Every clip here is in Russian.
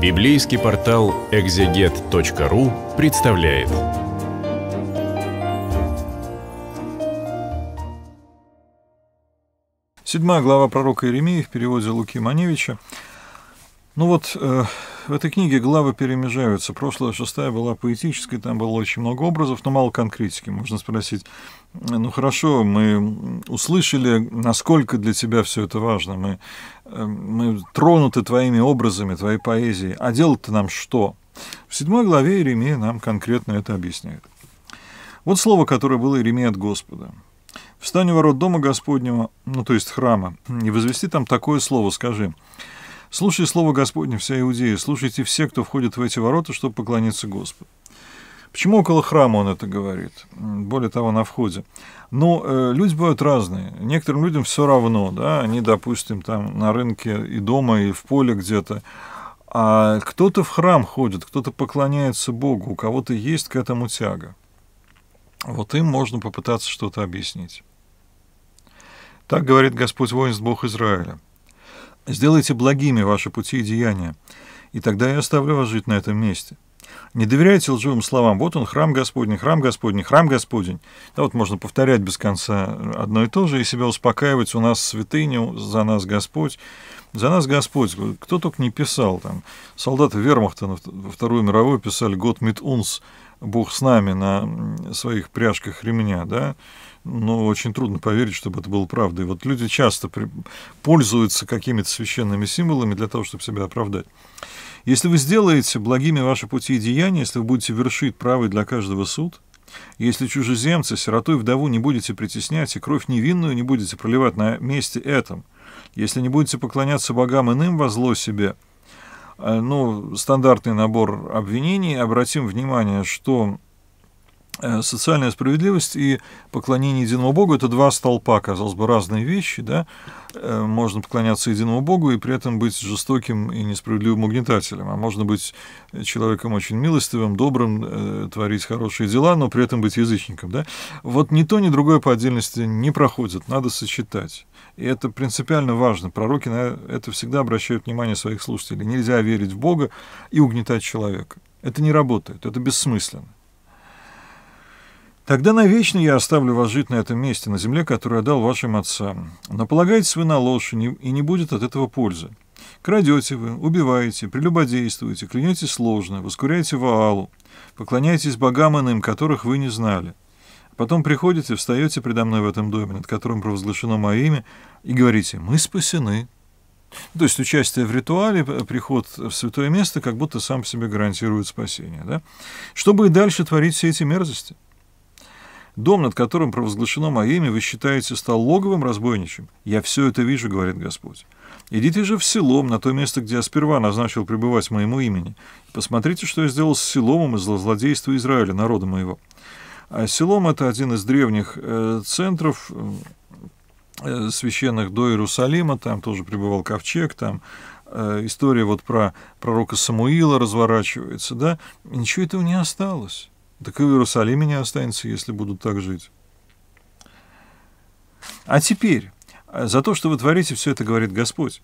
Библейский портал экзегет.ру представляет. Седьмая глава пророка Иеремии в переводе Луки Маневича. Ну вот, э, в этой книге главы перемежаются. Прошлая шестая была поэтической, там было очень много образов, но мало конкретики. Можно спросить, ну хорошо, мы услышали, насколько для тебя все это важно. Мы, э, мы тронуты твоими образами, твоей поэзией. А делать-то нам что? В седьмой главе Иеремия нам конкретно это объясняет. Вот слово, которое было Иеремия от Господа. «Встань у ворот дома Господнего, ну то есть храма, и возвести там такое слово, скажи, Слушай слово Господне, вся Иудея, слушайте все, кто входит в эти ворота, чтобы поклониться Господу. Почему около храма он это говорит? Более того, на входе. Но ну, э, люди бывают разные. Некоторым людям все равно, да, они, допустим, там на рынке и дома, и в поле где-то. А кто-то в храм ходит, кто-то поклоняется Богу, у кого-то есть к этому тяга. Вот им можно попытаться что-то объяснить. Так говорит Господь воинств Бог Израиля. Сделайте благими ваши пути и деяния, и тогда я оставлю вас жить на этом месте. Не доверяйте лживым словам. Вот он, храм Господень, храм Господень, храм Господень. Да, вот можно повторять без конца одно и то же и себя успокаивать. У нас святыня, за нас Господь. За нас Господь. Кто только не писал там. Солдаты вермахта во Вторую мировую писали «Год мит унс», Бог с нами на своих пряжках ремня, да, но очень трудно поверить, чтобы это было правдой. Вот люди часто при... пользуются какими-то священными символами для того, чтобы себя оправдать. Если вы сделаете благими ваши пути и деяния, если вы будете вершить правый для каждого суд, если чужеземца, сироту и вдову не будете притеснять, и кровь невинную не будете проливать на месте этом, если не будете поклоняться богам иным во зло себе – Э, ну, стандартный набор обвинений. Обратим внимание, что Э, социальная справедливость и поклонение единому Богу – это два столпа, казалось бы, разные вещи. Да? Э, можно поклоняться единому Богу и при этом быть жестоким и несправедливым угнетателем. А можно быть человеком очень милостивым, добрым, э, творить хорошие дела, но при этом быть язычником. Да? Вот ни то, ни другое по отдельности не проходит, надо сочетать. И это принципиально важно. Пророки на это всегда обращают внимание своих слушателей. Нельзя верить в Бога и угнетать человека. Это не работает, это бессмысленно. Тогда навечно я оставлю вас жить на этом месте, на земле, которую дал вашим отцам. Но полагаетесь вы на ложь, и не будет от этого пользы. Крадете вы, убиваете, прелюбодействуете, клянетесь ложно, воскуряете Ваалу, поклоняетесь богам иным, которых вы не знали. Потом приходите, встаете предо мной в этом доме, над которым провозглашено мое имя, и говорите «Мы спасены». То есть участие в ритуале, приход в святое место как будто сам себе гарантирует спасение. Да? Чтобы и дальше творить все эти мерзости – Дом, над которым провозглашено мое имя, вы считаете, стал логовым разбойничьим? Я все это вижу, говорит Господь. Идите же в селом, на то место, где я сперва назначил пребывать моему имени. И посмотрите, что я сделал с селомом из злодейства Израиля, народа моего. А селом – это один из древних э, центров э, священных до Иерусалима, там тоже пребывал ковчег, там э, история вот про пророка Самуила разворачивается, да, и ничего этого не осталось. Так и в Иерусалиме не останется, если будут так жить. А теперь, э, за то, что вы творите, все это говорит Господь.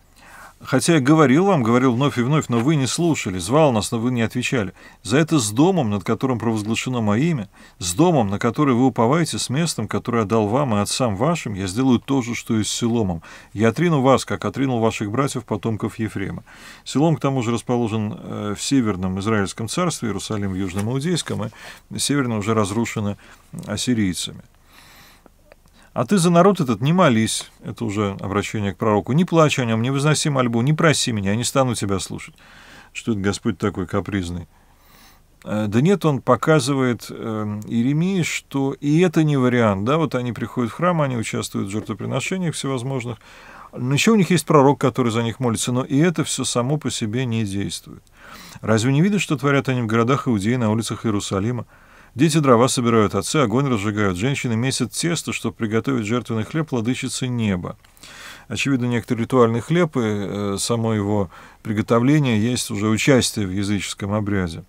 Хотя я говорил вам, говорил вновь и вновь, но вы не слушали, звал нас, но вы не отвечали. За это с домом, над которым провозглашено мое имя, с домом, на который вы уповаете, с местом, которое я дал вам и отцам вашим, я сделаю то же, что и с Селомом. Я отрину вас, как отринул ваших братьев, потомков Ефрема. Селом, к тому же, расположен э, в северном Израильском царстве, Иерусалим в южном Иудейском, и северное уже разрушено э, ассирийцами. А ты за народ этот не молись, это уже обращение к пророку, не плачь о нем, не возноси мольбу, не проси меня, я не стану тебя слушать. Что это Господь такой капризный? Э, да нет, он показывает эм, Иеремии, что и это не вариант. Да? Вот они приходят в храм, они участвуют в жертвоприношениях всевозможных. Но еще у них есть пророк, который за них молится, но и это все само по себе не действует. Разве не видно, что творят они в городах Иудеи, на улицах Иерусалима? Дети дрова собирают, отцы огонь разжигают, женщины месят тесто, чтобы приготовить жертвенный хлеб владычицы неба. Очевидно, некоторые ритуальные хлебы, э, само его приготовление есть уже участие в языческом обряде.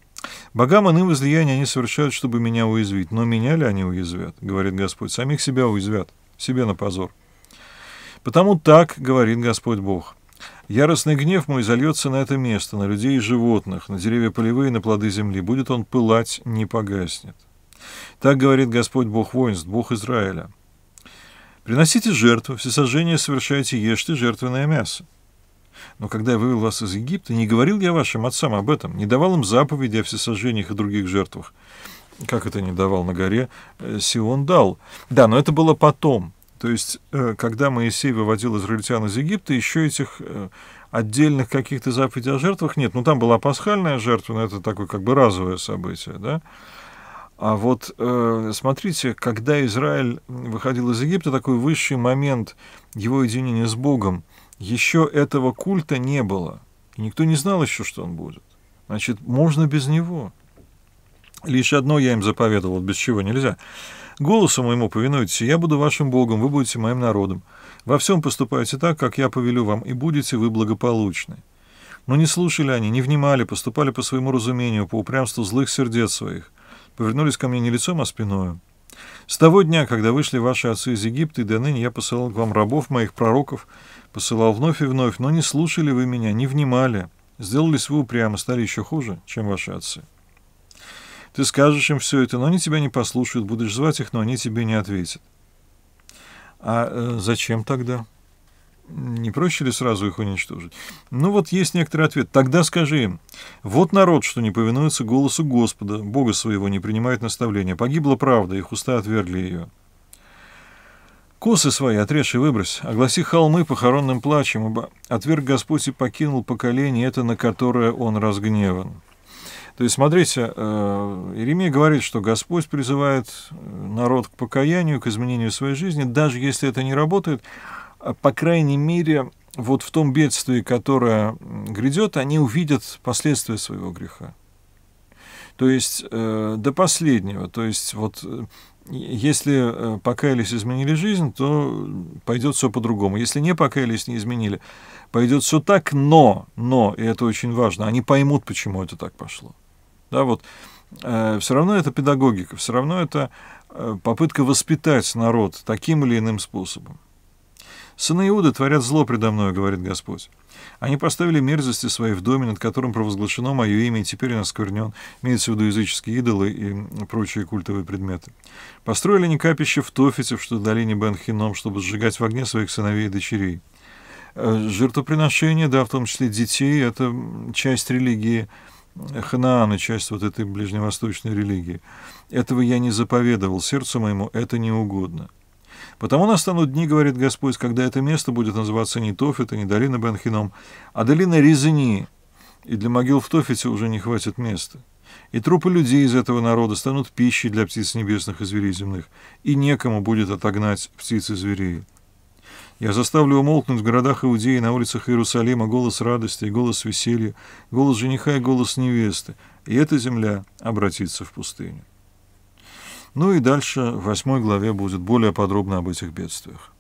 Богам иным возлияния они совершают, чтобы меня уязвить. Но меня ли они уязвят, говорит Господь, самих себя уязвят, себе на позор. Потому так говорит Господь Бог. Яростный гнев мой зальется на это место, на людей и животных, на деревья полевые, и на плоды земли. Будет он пылать, не погаснет. Так говорит Господь Бог воинств, Бог Израиля. Приносите жертву, всесожжение совершайте, ешьте жертвенное мясо. Но когда я вывел вас из Египта, не говорил я вашим отцам об этом, не давал им заповеди о всесожжениях и других жертвах. Как это не давал на горе? Э, Сион дал. Да, но это было потом. То есть, э, когда Моисей выводил израильтян из Египта, еще этих э, отдельных каких-то заповедей о жертвах нет. Ну, там была пасхальная жертва, но это такое как бы разовое событие, да. А вот э, смотрите, когда Израиль выходил из Египта, такой высший момент его единения с Богом, еще этого культа не было. И никто не знал еще, что он будет. Значит, можно без него. Лишь одно я им заповедовал, без чего нельзя. Голосу моему повинуйтесь, я буду вашим Богом, вы будете моим народом. Во всем поступайте так, как я повелю вам, и будете вы благополучны». Но не слушали они, не внимали, поступали по своему разумению, по упрямству злых сердец своих. Повернулись ко мне не лицом, а спиною. С того дня, когда вышли ваши отцы из Египта, и до ныне я посылал к вам рабов моих пророков, посылал вновь и вновь, но не слушали вы меня, не внимали. Сделались вы упрямы, стали еще хуже, чем ваши отцы». Ты скажешь им все это, но они тебя не послушают, будешь звать их, но они тебе не ответят. А э, зачем тогда? Не проще ли сразу их уничтожить? Ну вот есть некоторый ответ. Тогда скажи им, вот народ, что не повинуется голосу Господа, Бога своего не принимает наставления. Погибла правда, их уста отвергли ее. Косы свои отрежь и выбрось, огласи холмы похоронным плачем, ибо отверг Господь и покинул поколение это, на которое он разгневан. То есть, смотрите, э, Иеремия говорит, что Господь призывает э, народ к покаянию, к изменению своей жизни, даже если это не работает, а, по крайней мере, вот в том бедствии, которое грядет, они увидят последствия своего греха. То есть э, до последнего. То есть вот если покаялись, изменили жизнь, то пойдет все по-другому. Если не покаялись, не изменили, пойдет все так, но, но, и это очень важно, они поймут, почему это так пошло. Да, вот, э, все равно это педагогика, все равно это э, попытка воспитать народ таким или иным способом. «Сыны Иуды творят зло предо мною», — говорит Господь. «Они поставили мерзости свои в доме, над которым провозглашено мое имя, и теперь он осквернен». Имеется в виду языческие идолы и прочие культовые предметы. «Построили они капище в Тофите, в долине Бенхином чтобы сжигать в огне своих сыновей и дочерей». Э, Жертвоприношение, да, в том числе детей, это часть религии – Ханаана, часть вот этой ближневосточной религии. Этого я не заповедовал, сердцу моему это не угодно. Потому настанут дни, говорит Господь, когда это место будет называться не Тофет и не долина Бенхином, а долина резни, и для могил в Тофете уже не хватит места. И трупы людей из этого народа станут пищей для птиц небесных и зверей земных, и некому будет отогнать птиц и зверей. Я заставлю умолкнуть в городах Иудеи, на улицах Иерусалима голос радости и голос веселья, голос жениха и голос невесты, и эта земля обратится в пустыню. Ну и дальше в восьмой главе будет более подробно об этих бедствиях.